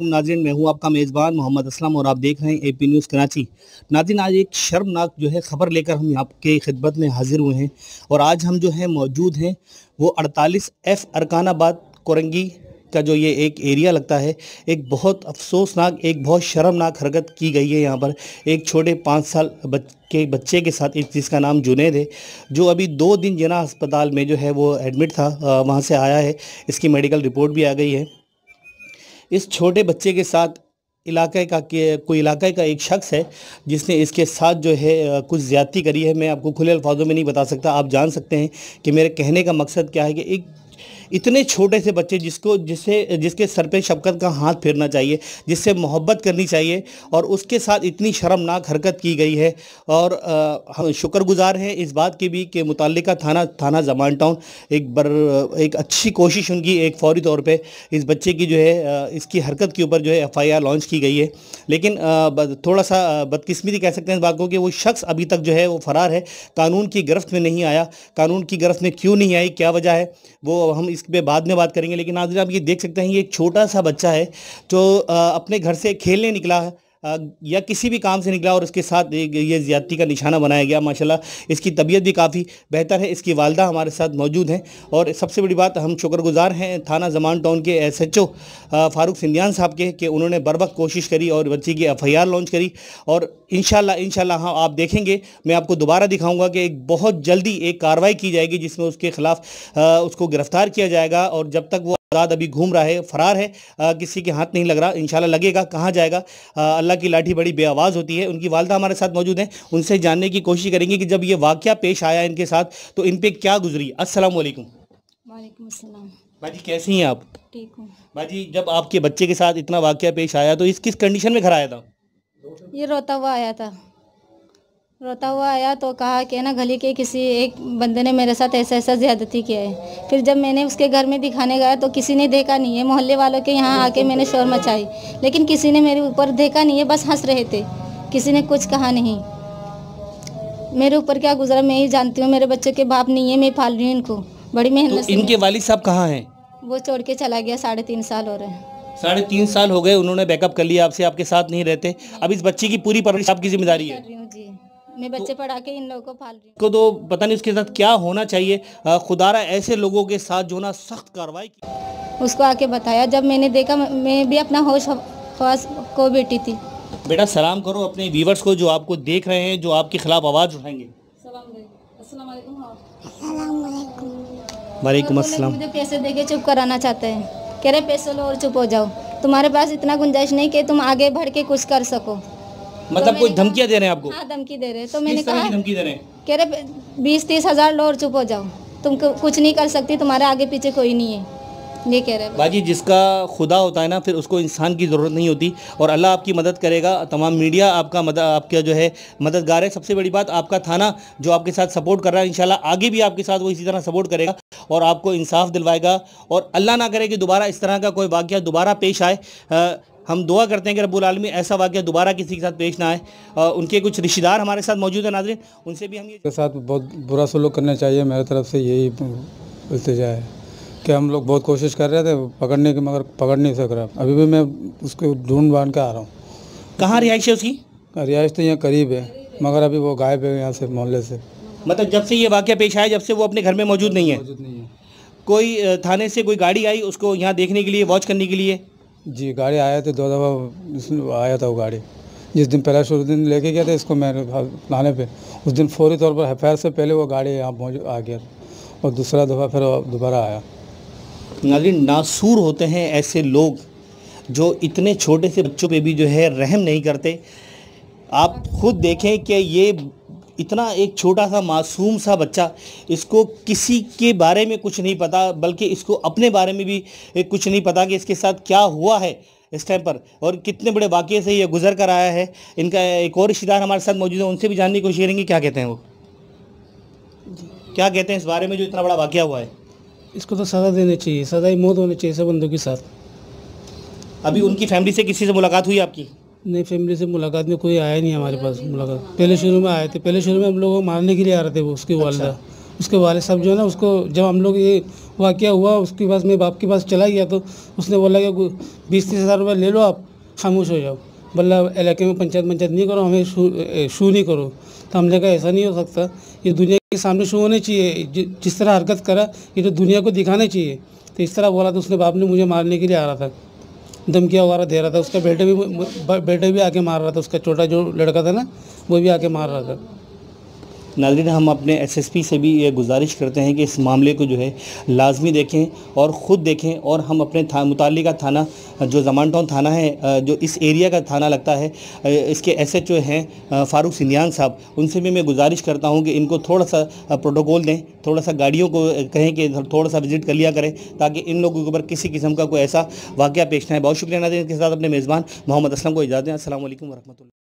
नाजरन मैं हूं आपका मेज़बान मोहम्मद असलम और आप देख रहे हैं ए पी न्यूज़ कराची नाजिन आज एक शर्मनाक जो है ख़बर लेकर हम आपके खिदमत में हाजिर हुए हैं और आज हम जो है मौजूद हैं वो 48 एफ़ अरकानाबाद कोरंगी का जो ये एक एरिया लगता है एक बहुत अफसोसनाक एक बहुत शर्मनाक हरकत की गई है यहाँ पर एक छोटे पाँच साल बच के बच्चे के साथ एक जिसका नाम जुनेद है जो अभी दो दिन जना अस्पताल में जो है वो एडमिट था वहाँ से आया है इसकी मेडिकल रिपोर्ट भी आ गई है इस छोटे बच्चे के साथ इलाके का कोई इलाके का एक शख्स है जिसने इसके साथ जो है कुछ ज़्यादती करी है मैं आपको खुले अल्फाजों में नहीं बता सकता आप जान सकते हैं कि मेरे कहने का मकसद क्या है कि एक इतने छोटे से बच्चे जिसको जिसे जिसके सर पे शबकत का हाथ फेरना चाहिए जिससे मोहब्बत करनी चाहिए और उसके साथ इतनी शर्मनाक हरकत की गई है और हम शुक्रगुजार हैं इस बात की भी कि मुतल थाना थाना जमान टाउन एक बर एक अच्छी कोशिश उनकी एक फौरी तौर पर इस बच्चे की जो है इसकी हरकत के ऊपर जो है एफ़ आई आर लॉन्च की गई है लेकिन थोड़ा सा बदकिस्मती कह सकते हैं इस बात को कि वो शख्स अभी तक जो है वो फ़रार है कानून की गिरफ्त में नहीं आया कानून की गिरफ्त में क्यों नहीं आई क्या वजह है वो हम इस इस पर बाद में बात करेंगे लेकिन आज आप ये देख सकते हैं ये एक छोटा सा बच्चा है जो अपने घर से खेलने निकला है या किसी भी काम से निकला और उसके साथ ये ज्यादती का निशाना बनाया गया माशाल्लाह इसकी तबीयत भी काफ़ी बेहतर है इसकी वालदा हमारे साथ मौजूद हैं और सबसे बड़ी बात हम शुक्रगुजार हैं थाना जमान टाउन के एस एच ओ फारूक सिंधियान साहब के कि उन्होंने बर वक्त कोशिश करी और बच्ची की एफ आई आर लॉन्च करी और इन शाला हाँ आप देखेंगे मैं आपको दोबारा दिखाऊँगा कि एक बहुत जल्दी एक कार्रवाई की जाएगी जिसमें उसके खिलाफ उसको गिरफ़्तार किया जाएगा और जब तक वो आजाद अभी घूम रहा है फरार है आ, किसी के हाथ नहीं लग रहा इंशाल्लाह लगेगा कहाँ जाएगा अल्लाह की लाठी बड़ी बेआवाज़ होती है उनकी वालदा हमारे साथ मौजूद हैं उनसे जानने की कोशिश करेंगे कि जब ये वाक़ पेश आया इनके साथ तो इन पर क्या गुजरी असलम भाजी कैसी हैं आप ठीक हूँ भाजी जब आपके बच्चे के साथ इतना वाक़ पेश आया तो इस किस कंडीशन में घर आया था ये रोता हुआ आया था रोता हुआ आया तो कहा कि ना गली के किसी एक बंदे ने मेरे साथ ऐसा ऐसा ज़्यादती किया है फिर जब मैंने उसके घर में दिखाने गया तो किसी ने देखा नहीं है मोहल्ले वालों के यहाँ आके मैंने शोर मचाई लेकिन किसी ने मेरे ऊपर देखा नहीं है बस हंस रहे थे किसी ने कुछ कहा नहीं मेरे ऊपर क्या गुजरा मैं ही जानती हूँ मेरे बच्चों के बाप नहीं है मैं पाल रही हूँ इनको बड़ी तो मेहनत तो इनके वाली साहब कहाँ हैं वो छोड़ के चला गया साढ़े तीन साल हो रहे हैं साढ़े तीन साल हो गए उन्होंने बैकअप कर लिया आपसे आपके साथ नहीं रहते अब इस बच्ची की पूरी परवरिश आपकी जिम्मेदारी है जी मैं तो बच्चे तो, पढ़ा के इन लोगों को पाल रही हूँ तो पता नहीं उसके साथ क्या होना चाहिए खुदारा ऐसे लोगों के साथ जो ना सख्त कार्रवाई की उसको आके बताया जब मैंने देखा मैं भी अपना होश खास को बेटी थी बेटा सलाम करो अपने व्यूवर्स को जो आपको देख रहे हैं जो आपके खिलाफ आवाज़ उठाएंगे वालेकुम मुझे पैसे देके चुप कराना चाहते हैं कह रहे पैसे लो और चुप हो जाओ तुम्हारे पास इतना गुंजाइश नहीं कि तुम आगे बढ़ के कुछ कर सको मतलब तो कोई धमकियाँ दे रहे हैं आपको हाँ, धमकी दे रहे हैं तो मैंने कहा धमकी दे रहे हैं कह रहे बीस तीस हजार लो और चुप हो जाओ तुम कुछ नहीं कर सकती तुम्हारे आगे पीछे कोई नहीं है ये कह रहे हैं बाजी जिसका खुदा होता है ना फिर उसको इंसान की ज़रूरत नहीं होती और अल्लाह आपकी मदद करेगा तमाम मीडिया आपका मदद आपका जो है मददगार है सबसे बड़ी बात आपका थाना जो आपके साथ सपोर्ट कर रहा है इंशाल्लाह आगे भी आपके साथ वो इसी तरह सपोर्ट करेगा और आपको इंसाफ दिलवाएगा और अल्लाह ना करे कि दोबारा इस तरह का कोई वाक्य दोबारा पेश आए हम दुआ करते हैं कि रब्बुल आलमी ऐसा वाक्य दोबारा किसी के साथ पेश ना आए उनके कुछ रिश्तेदार हमारे साथ मौजूद है नाजरन उनसे भी हम ये साथ बहुत बुरा सलूक करना चाहिए मेरे तरफ से यही इल्तजा है कि हम लोग बहुत कोशिश कर रहे थे पकड़ने की मगर पकड़ नहीं सक रहा अभी भी मैं उसको ढूंढ बांध के आ रहा हूँ कहाँ रिहाइश है उसकी रिहाइश तो यहाँ करीब है मगर अभी वो गायब है यहाँ से मोहल्ले से मतलब जब से ये वाक्य पेश आया जब से वो अपने घर में मौजूद नहीं है मौजूद नहीं है कोई थाने से कोई गाड़ी आई उसको यहाँ देखने के लिए वॉच करने के लिए जी गाड़ी आया तो दो दफ़ा आया था वो गाड़ी जिस दिन पहला शुरू दिन लेके गया था इसको मैं लाने पे उस दिन फौरी तौर पर एफ से पहले वो गाड़ी यहाँ पहुँच आ गया और दूसरा दफ़ा फिर दोबारा आया नाली नासूर होते हैं ऐसे लोग जो इतने छोटे से बच्चों पे भी जो है रहम नहीं करते आप खुद देखें कि ये इतना एक छोटा सा मासूम सा बच्चा इसको किसी के बारे में कुछ नहीं पता बल्कि इसको अपने बारे में भी कुछ नहीं पता कि इसके साथ क्या हुआ है इस टाइम पर और कितने बड़े वाक्य से ये गुजर कर आया है इनका एक और रिश्तेदार हमारे साथ मौजूद है उनसे भी जानने की कोशिश करेंगे क्या कहते हैं वो क्या कहते हैं इस बारे में जो इतना बड़ा वाक़ हुआ है इसको तो सज़ा देनी चाहिए सज़ा ही मौत होनी चाहिए सब बंदों के साथ अभी उनकी फैमिली से किसी से मुलाकात हुई आपकी नहीं फैमिली से मुलाकात में कोई आया नहीं हमारे पास मुलाकात पहले शुरू में आए थे पहले शुरू में हम लोगों को मारने के लिए आ रहे थे वो उसके अच्छा। वालदा उसके वाले साहब जो है ना उसको जब हम लोग ये वाक़ हुआ उसके पास मेरे बाप के पास चला गया तो उसने बोला कि बीस तीस हज़ार रुपये ले लो आप खामोश हो जाओ बल्ला इलाके में पंचायत पंचायत नहीं करो हमें शू शू नहीं करो तो हमने कहा ऐसा नहीं हो सकता ये दुनिया के सामने शू होने चाहिए जिस तरह हरकत करा ये तो दुनिया को दिखाना चाहिए तो इस तरह बोला तो उसने बाप ने मुझे मारने के लिए आ रहा था धमकियाँ वगैरह दे रहा था उसका बेटे भी बेटे भी आके मार रहा था उसका छोटा जो लड़का था ना वो भी आके मार रहा था नाजरीन हम अपने एसएसपी से भी ये गुजारिश करते हैं कि इस मामले को जो है लाजमी देखें और ख़ुद देखें और हम अपने था, मुतल थाना जो जमान टाउन थाना है जो इस एरिया का थाना लगता है इसके एस एच ओ हैं फ़ारूक सिंधियान साहब उनसे भी मैं गुजारिश करता हूँ कि इनको थोड़ा सा प्रोटोकॉल दें थोड़ा सा गाड़ियों को कहें कि थोड़ा सा विज़िट कर लिया करें ताकि इन लोगों के ऊपर किसी किस्म का कोई ऐसा वाक़ पेश ना है बहुत शुक्रिया नाजरीन के साथ अपने मेज़बान मोहम्मद असलम को इजाज़ दें असल वरहमल